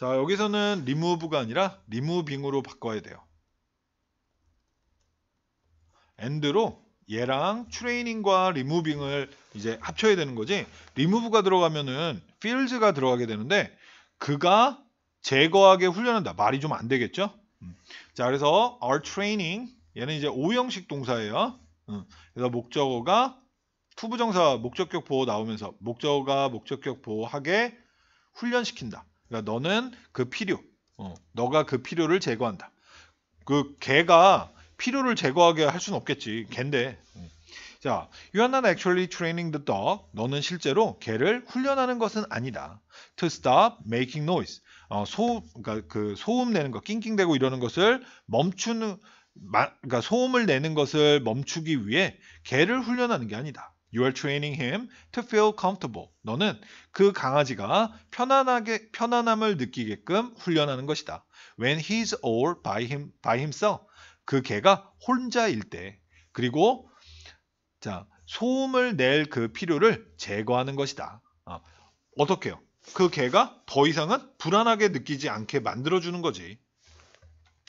자 여기서는 리무브가 아니라 리무빙으로 바꿔야 돼요. 엔드로 얘랑 트레이닝과 리무빙을 이제 합쳐야 되는 거지 리무브가 들어가면은 필즈가 들어가게 되는데 그가 제거하게 훈련한다 말이 좀 안 되겠죠 음. 자 그래서 our training 얘는 이제 오형식 동사예요 음. 그래서 목적어가 투부정사 목적격 보호 나오면서 목적어가 목적격 보호하게 훈련시킨다 그러니까 너는 그 필요, 어, 너가 그 필요를 제거한다. 그 개가 필요를 제거하게 할 수는 없겠지. 개데 어. 자, you are not actually training the dog. 너는 실제로 개를 훈련하는 것은 아니다. To stop making noise. 어, 소, 그러니까 그 소음 내는 것, 낑낑대고 이러는 것을 멈추는, 마, 그러니까 소음을 내는 것을 멈추기 위해 개를 훈련하는 게 아니다. You are training him to feel comfortable. 너는 그 강아지가 편안하게 편안함을 느끼게끔 훈련하는 것이다. When he's all by him by himself. 그 개가 혼자일 때. 그리고 자, 소음을 낼 그 필요를 제거하는 것이다. 어, 어떻게요? 그 개가 더 이상은 불안하게 느끼지 않게 만들어 주는 거지.